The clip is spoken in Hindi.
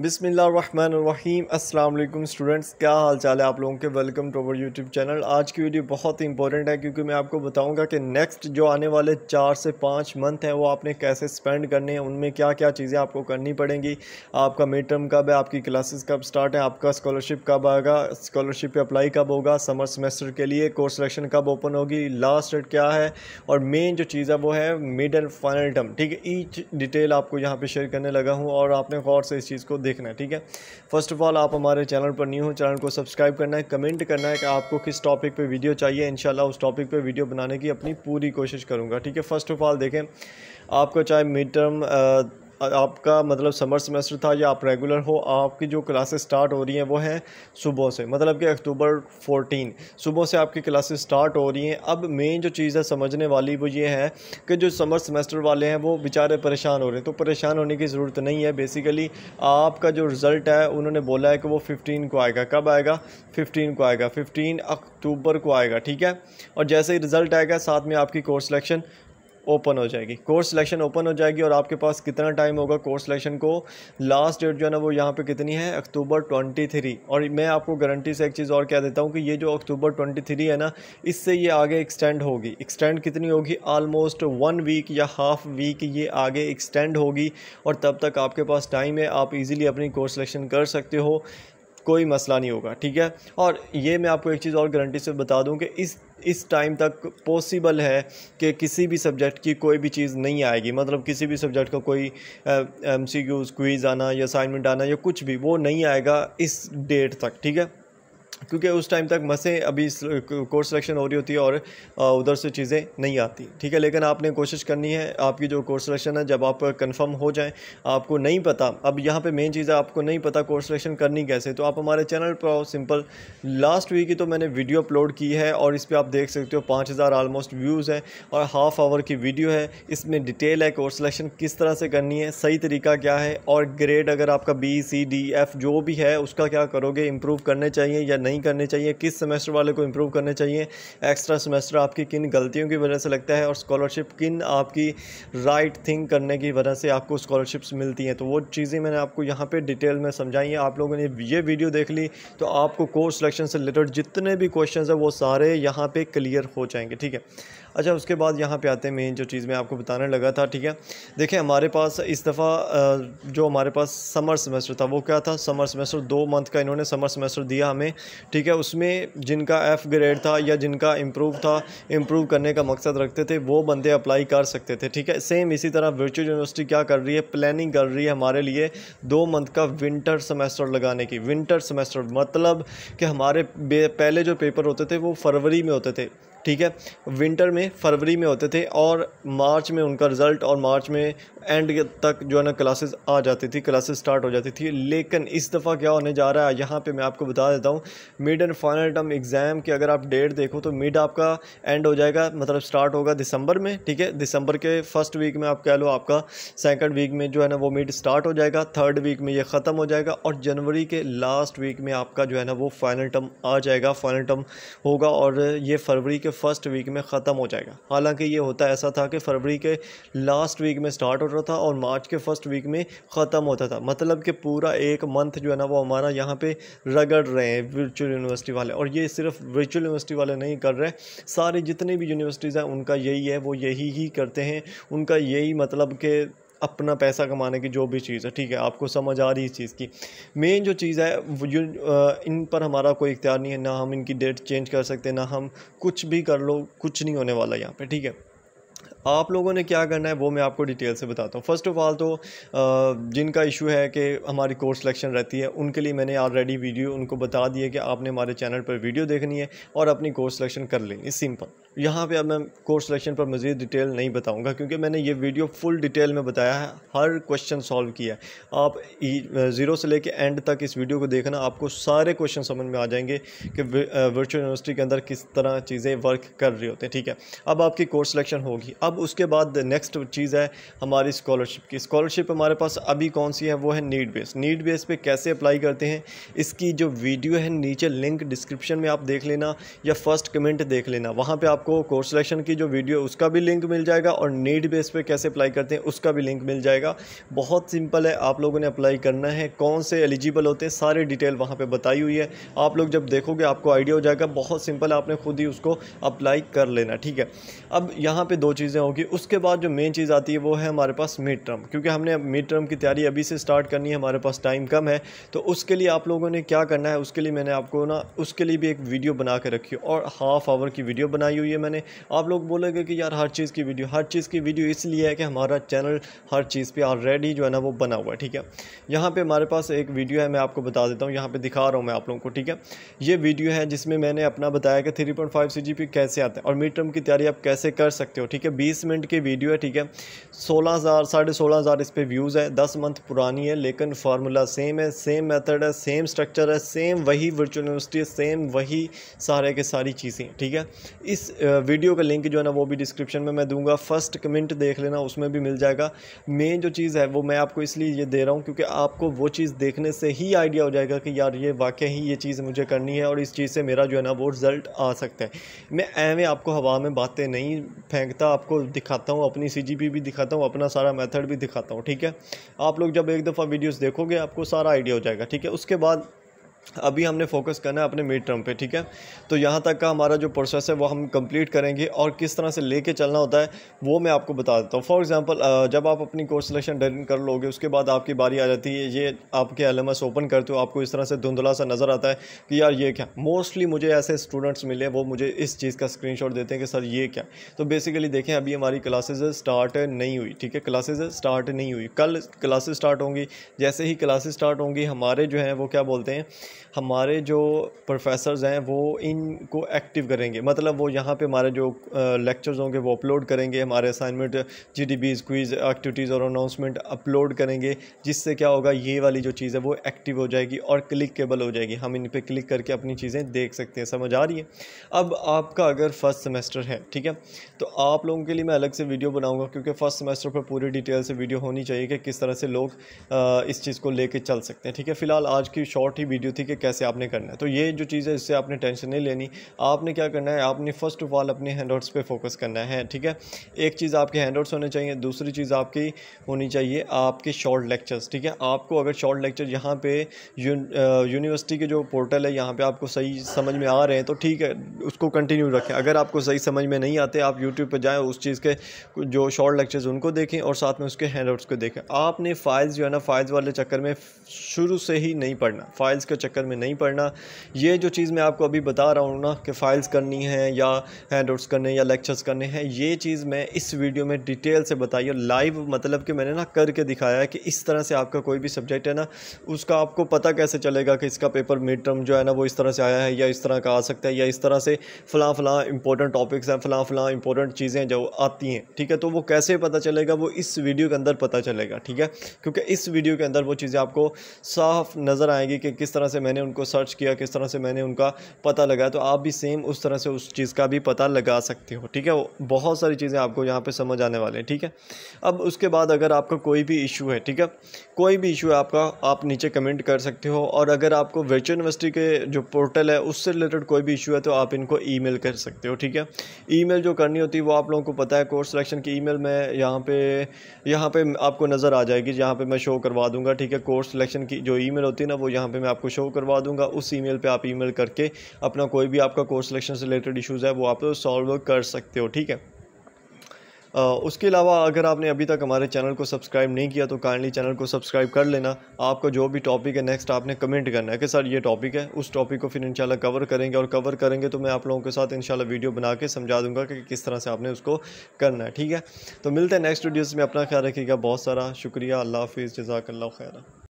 बिसमीम अल्लाम स्टूडेंट्स क्या हाल चाल है आप लोगों के welcome to our YouTube channel आज की वीडियो बहुत ही इंपॉर्टेंट है क्योंकि मैं आपको बताऊंगा कि नेक्स्ट जो आने वाले चार से पाँच मंथ हैं वो आपने कैसे स्पेंड करने हैं उनमें क्या क्या चीज़ें आपको करनी पड़ेंगी आपका मिड टर्म कब है आपकी क्लासेस कब स्टार्ट है आपका स्कॉलरशिप कब आएगा स्कॉलरशिप पर अप्लाई कब होगा समर सेमेस्टर के लिए कोर्स सिलेक्शन कब ओपन होगी लास्ट डेट क्या है और मेन जो चीज़ है वो है मिड एंड फाइनल टर्म ठीक है ईच डिटेल आपको यहाँ पर शेयर करने लगा हूँ और आपने गौर से इस चीज़ को देखना है ठीक है फर्स्ट ऑफ ऑल आप हमारे चैनल पर न्यू हो चैनल को सब्सक्राइब करना है कमेंट करना है कि आपको किस टॉपिक पे वीडियो चाहिए इन उस टॉपिक पे वीडियो बनाने की अपनी पूरी कोशिश करूँगा ठीक है फर्स्ट ऑफ ऑल देखें आपको चाहे मिड टर्म आपका मतलब समर सेमेस्टर था या आप रेगुलर हो आपकी जो क्लासेस स्टार्ट हो रही हैं वो हैं सुबह से मतलब कि अक्टूबर 14 सुबह से आपकी क्लासेस स्टार्ट हो रही हैं अब मेन जो चीज़ है समझने वाली वो ये है कि जो समर सेमेस्टर वाले हैं वो बेचारे परेशान हो रहे हैं तो परेशान होने की ज़रूरत नहीं है बेसिकली आपका जो रिज़ल्ट है उन्होंने बोला है कि वो फिफ्टीन को आएगा कब आएगा फिफ्टीन को आएगा फिफ्टीन अक्टूबर को आएगा ठीक है और जैसे ही रिज़ल्ट आएगा साथ में आपकी कोर्स सिलेक्शन ओपन हो जाएगी कोर्स सिलेक्शन ओपन हो जाएगी और आपके पास कितना टाइम होगा कोर्स सिलेक्शन को लास्ट डेट जो है ना वो यहाँ पे कितनी है अक्टूबर 23 और मैं आपको गारंटी से एक चीज़ और कह देता हूँ कि ये जो अक्टूबर 23 है ना इससे ये आगे एक्सटेंड होगी एक्सटेंड कितनी होगी आलमोस्ट वन वीक या हाफ वीक ये आगे एक्सटेंड होगी और तब तक आपके पास टाइम है आप ईज़िली अपनी कोर्स सिलेक्शन कर सकते हो कोई मसला नहीं होगा ठीक है और ये मैं आपको एक चीज़ और गारंटी से बता दूं कि इस इस टाइम तक पॉसिबल है कि किसी भी सब्जेक्ट की कोई भी चीज़ नहीं आएगी मतलब किसी भी सब्जेक्ट का कोई एम सी क्यूज़ आना या असाइनमेंट आना या कुछ भी वो नहीं आएगा इस डेट तक ठीक है क्योंकि उस टाइम तक मसें अभी कोर्स सिलेक्शन हो रही होती है और उधर से चीज़ें नहीं आती ठीक है लेकिन आपने कोशिश करनी है आपकी जो कोर्स सिलेक्शन है जब आप कंफर्म हो जाएं आपको नहीं पता अब यहाँ पे मेन चीज़ है आपको नहीं पता कोर्स सिलेक्शन करनी कैसे तो आप हमारे चैनल पर सिंपल लास्ट वीक की तो मैंने वीडियो अपलोड की है और इस पर आप देख सकते हो पाँच हज़ार आलमोस्ट व्यूज़ हैं और हाफ आवर की वीडियो है इसमें डिटेल है कोर्स सिलेक्शन किस तरह से करनी है सही तरीका क्या है और ग्रेड अगर आपका बी सी डी एफ जो भी है उसका क्या करोगे इम्प्रूव करने चाहिए या नहीं नहीं करने चाहिए किस सेमेस्टर वाले को इम्प्रूव करने चाहिए एक्स्ट्रा सेमेस्टर आपकी किन गलतियों की वजह से लगता है और स्कॉलरशिप किन आपकी राइट थिंग करने की वजह से आपको स्कॉलरशिप्स मिलती हैं तो वो चीज़ें मैंने आपको यहाँ पर डिटेल में समझाई हैं आप लोगों ने ये वीडियो देख ली तो आपको कोर्स सिलेक्शन से रिलेटेड जितने भी क्वेश्चन हैं वो सारे यहाँ पर क्लियर हो जाएंगे ठीक है अच्छा उसके बाद यहाँ पे आते हैं मेन जो चीज़ मैं आपको बताने लगा था ठीक है देखिए हमारे पास इस दफ़ा जो हमारे पास समर सेमेस्टर था वो क्या था समर सेमेस्टर दो मंथ का इन्होंने समर सेमेस्टर दिया हमें ठीक है उसमें जिनका एफ़ ग्रेड था या जिनका इम्प्रूव था इम्प्रूव करने का मकसद रखते थे वो बंदे अप्लाई कर सकते थे ठीक है सेम इसी तरह वर्चुअल यूनिवर्सिटी क्या कर रही है प्लानिंग कर रही है हमारे लिए दो मंथ का विंटर सेमेस्टर लगाने की विंटर सेमेस्टर मतलब कि हमारे पहले जो पेपर होते थे वो फरवरी में होते थे ठीक है विंटर में फरवरी में होते थे और मार्च में उनका रिज़ल्ट और मार्च में एंड तक जो है ना क्लासेस आ जाती थी क्लासेस स्टार्ट हो जाती थी लेकिन इस दफ़ा क्या होने जा रहा है यहाँ पे मैं आपको बता देता हूँ mid and final term exam की अगर आप डेट देखो तो मिड आपका एंड हो जाएगा मतलब स्टार्ट होगा दिसंबर में ठीक है दिसंबर के फर्स्ट वीक में आप कह लो आपका सेकेंड वीक में जो है ना वो मिड स्टार्ट हो जाएगा थर्ड वीक में ये ख़त्म हो जाएगा और जनवरी के लास्ट वीक में आपका जो है ना वो फाइनल टर्म आ जाएगा फाइनल टर्म होगा और ये फरवरी के के फर्स्ट वीक में ख़त्म हो जाएगा हालांकि ये होता ऐसा था कि फरवरी के लास्ट वीक में स्टार्ट होता था और मार्च के फर्स्ट वीक में ख़त्म होता था मतलब कि पूरा एक मंथ जो है ना वो हमारा यहाँ पे रगड़ रहे हैं वर्चुअल यूनिवर्सिटी वाले और ये सिर्फ वर्चुअल यूनिवर्सिटी वाले नहीं कर रहे सारे जितने भी यूनिवर्सिटीज़ हैं उनका यही है वो यही ही करते हैं उनका यही मतलब कि अपना पैसा कमाने की जो भी चीज़ है ठीक है आपको समझ आ रही है इस चीज़ की मेन जो चीज़ है इन पर हमारा कोई इख्तियार नहीं है ना हम इनकी डेट चेंज कर सकते ना हम कुछ भी कर लो कुछ नहीं होने वाला यहाँ पे ठीक है आप लोगों ने क्या करना है वो मैं आपको डिटेल से बताता हूँ फर्स्ट ऑफ ऑल तो जिनका इशू है कि हमारी कोर्स सिलेक्शन रहती है उनके लिए मैंने ऑलरेडी वीडियो उनको बता दी है कि आपने हमारे चैनल पर वीडियो देखनी है और अपनी कोर्स सिलेक्शन कर लेनी सिंपल यहाँ पे अब मैं कोर्स सिलेक्शन पर मज़ीद डिटेल नहीं बताऊँगा क्योंकि मैंने ये वीडियो फुल डिटेल में बताया है हर क्वेश्चन सॉल्व किया है आप ज़ीरो से लेके एंड तक इस वीडियो को देखना आपको सारे क्वेश्चन समझ में आ जाएंगे कि वर्चुअल यूनिवर्सिटी के अंदर किस तरह चीज़ें वर्क कर रही होती हैं ठीक है अब आपकी कोर्स सिलेक्शन होगी अब उसके बाद नेक्स्ट चीज़ है हमारी स्कॉलरशिप की स्कॉलरशिप हमारे पास अभी कौन सी है वो है नीट बेस नीट बेस पर कैसे अप्लाई करते हैं इसकी जो वीडियो है नीचे लिंक डिस्क्रिप्शन में आप देख लेना या फर्स्ट कमेंट देख लेना वहाँ पर आपको आपको कोर्स सिलेक्शन की जो वीडियो उसका भी लिंक मिल जाएगा और नीड बेस पे कैसे अप्लाई करते हैं उसका भी लिंक मिल जाएगा बहुत सिंपल है आप लोगों ने अप्लाई करना है कौन से एलिजिबल होते हैं सारे डिटेल वहाँ पर बताई हुई है आप लोग जब देखोगे आपको आइडिया हो जाएगा बहुत सिंपल आपने खुद ही उसको अप्लाई कर लेना ठीक है अब यहाँ पर दो चीज़ें होगी उसके बाद जो मेन चीज़ आती है वो है हमारे पास मिड टर्म क्योंकि हमने मिड टर्म की तैयारी अभी से स्टार्ट करनी है हमारे पास टाइम कम है तो उसके लिए आप लोगों ने क्या करना है उसके लिए मैंने आपको ना उसके लिए भी एक वीडियो बना के रखी और हाफ आवर की वीडियो बनाई हुई हुई है मैंने आप लोग बोलेंगे कि यार हर चीज़ की वीडियो हर चीज़ की वीडियो इसलिए है कि हमारा चैनल हर चीज़ पर ऑलरेडी जो है ना वो बना हुआ है ठीक है यहाँ पर हमारे पास एक वीडियो है मैं आपको बता देता हूँ यहाँ पर दिखा रहा हूँ मैं आप लोगों को ठीक है ये वीडियो है जिसमें मैंने अपना बताया कि three point five C G P कैसे आता है और मिड टर्म की तैयारी आप कैसे कर सकते हो ठीक है बीस मिनट की वीडियो है ठीक है सोलह हज़ार साढ़े सोलह हज़ार इस पर व्यूज़ है दस मंथ पुरानी है लेकिन फार्मूला सेम है सेम मेथड है सेम स्ट्रक्चर है सेम वही वर्चुअल यूनिवर्सिटी है सेम वही सारे के सारी चीज़ें ठीक है इस वीडियो का लिंक जो है ना वो भी डिस्क्रिप्शन में मैं दूंगा फर्स्ट कमेंट देख लेना उसमें भी मिल जाएगा मेन जो चीज़ है वो मैं आपको इसलिए ये दे रहा हूँ क्योंकि आपको वो चीज़ देखने से ही आइडिया हो जाएगा कि यार ये वाक्य ही ये चीज़ मुझे करनी है और इस चीज़ से मेरा जो है ना वो रिज़ल्ट आ सकता है मैं एवें आपको हवा में बातें नहीं फेंकता आपको दिखाता हूँ अपनी सी भी दिखाता हूँ अपना सारा मैथड भी दिखाता हूँ ठीक है आप लोग जब एक दफ़ा वीडियोज़ देखोगे आपको सारा आइडिया हो जाएगा ठीक है उसके बाद अभी हमने फोकस करना है अपने मिड टर्म पे ठीक है तो यहाँ तक का हमारा जो प्रोसेस है वो हम कंप्लीट करेंगे और किस तरह से लेके चलना होता है वो मैं आपको बता देता हूँ फॉर एग्जांपल जब आप अपनी कोर्स सिलेक्शन डन कर लोगे उसके बाद आपकी बारी आ जाती है ये आपके एल ओपन करते हो आपको इस तरह से धुंधला सा नज़र आता है कि यार ये क्या मोस्टली मुझे ऐसे स्टूडेंट्स मिले वो मुझे इस चीज़ का स्क्रीन देते हैं कि सर ये क्या तो बेसिकली देखें अभी हमारी क्लासेज स्टार्ट नहीं हुई ठीक है क्लासेज स्टार्ट नहीं हुई कल क्लासेज स्टार्ट होंगी जैसे ही क्लासेज स्टार्ट होंगी हमारे जो हैं वो क्या बोलते हैं हमारे जो प्रोफेसर्स हैं वो इनको एक्टिव करेंगे मतलब वो यहाँ पे हमारे जो लेक्चर्स होंगे वो अपलोड करेंगे हमारे assignment G D Bs quiz activities और अनाउंसमेंट अपलोड करेंगे जिससे क्या होगा ये वाली जो चीज़ है वो एक्टिव हो जाएगी और क्लिकेबल हो जाएगी हम इन पर क्लिक करके अपनी चीज़ें देख सकते हैं समझ आ रही है अब आपका अगर फर्स्ट सेमेस्टर है ठीक है तो आप लोगों के लिए मैं अलग से वीडियो बनाऊँगा क्योंकि फ़र्स्ट सेमेस्टर पर पूरी डिटेल से वीडियो होनी चाहिए कि किस तरह से लोग इस चीज़ को ले चल सकते हैं ठीक है फ़िलहाल आज की शॉर्ट ही वीडियो थी कि कैसे आपने करना है तो ये जो चीज़ है इससे आपने टेंशन नहीं लेनी आपने क्या करना है आपने फ़र्स्ट ऑफ ऑल अपने हैंड आउट्स पर फोकस करना है ठीक है एक चीज़ आपके हैंड आउट्स होने चाहिए दूसरी चीज़ आपकी होनी चाहिए आपके शॉर्ट लेक्चर्स ठीक है आपको अगर शॉर्ट लेक्चर यहाँ पे यूनिवर्सिटी के जो पोर्टल है यहाँ पे आपको सही समझ में आ रहे हैं तो ठीक है उसको कंटिन्यू रखें अगर आपको सही समझ में नहीं आते आप यूट्यूब पर जाएँ उस चीज़ के जो शॉर्ट लेक्चर्स उनको देखें और साथ में उसके हैंड आउट्स को देखें आपने फ़ाइल्स जो है ना फ़ाइल्स वाले चक्कर में शुरू से ही नहीं पढ़ना फाइल्स के चक्कर में नहीं पढ़ना ये जो चीज़ मैं आपको अभी बता रहा हूँ ना कि फ़ाइल्स करनी है या हैंड आउट्स करने या लेक्चर्स करने हैं ये चीज़ मैं इस वीडियो में डिटेल से बताई और लाइव मतलब कि मैंने ना करके दिखाया है कि इस तरह से आपका कोई भी सब्जेक्ट है ना उसका आपको पता कैसे चलेगा कि इसका पेपर मिड टर्म जो है ना वो इस तरह से आया है या इस तरह का आ सकता है या इस तरह से फ़लाँ फ़लाँ इंपॉर्टेंट टॉपिक्स हैं फ़लाँ फ़लाँ इंपॉर्टेंट चीज़ें जो आती हैं ठीक है तो वो कैसे पता चलेगा वो इस वीडियो के अंदर पता चलेगा ठीक है क्योंकि इस वीडियो के अंदर वो चीज़ें आपको साफ नज़र आएगी कि किस तरह से से मैंने उनको सर्च किया किस तरह से मैंने उनका पता लगाया तो आप भी सेम उस तरह से उस चीज़ का भी पता लगा सकते हो ठीक है बहुत सारी चीज़ें आपको यहाँ पर समझ आने वाले हैं ठीक है अब उसके बाद अगर आपका कोई भी इशू है ठीक है कोई भी इशू है आपका आप नीचे कमेंट कर सकते हो और अगर आपको वर्चुअल यूनिवर्सिटी के जो पोर्टल है उससे रिलेटेड कोई भी इशू है तो आप इनको ईमेल कर सकते हो ठीक है ईमेल जो करनी होती है वो आप लोगों को पता है कोर्स सिलेक्शन की ईमेल मैं यहाँ पे यहाँ पे आपको नज़र आ जाएगी जहाँ पे मैं शो करवा दूंगा ठीक है कोर्स सिलेक्शन की जो ईमेल होती है ना वो यहाँ पे मैं आपको शो सॉल्व करवा दूंगा उस ईमेल पे आप ईमेल करके अपना कोई भी आपका कोर्स सिलेक्शन से रिलेटेड इशूज़ है वो आप सॉल्व कर सकते हो ठीक है उसके अलावा अगर आपने अभी तक हमारे चैनल को सब्सक्राइब नहीं किया तो काइंडली चैनल को सब्सक्राइब कर लेना आपका जो भी टॉपिक है नेक्स्ट आपने कमेंट करना है कि सर ये टॉपिक है उस टॉपिक को फिर इंशाल्लाह कवर करेंगे और कवर करेंगे तो मैं आप लोगों के साथ इंशाल्लाह वीडियो बना के समझा दूंगा कि किस तरह से आपने उसको करना है ठीक है तो मिलते हैं नेक्स्ट वीडियोज़ में अपना ख्याल रखिएगा बहुत सारा शुक्रिया अल्लाह हाफिज़ जजाकल्ला खैरा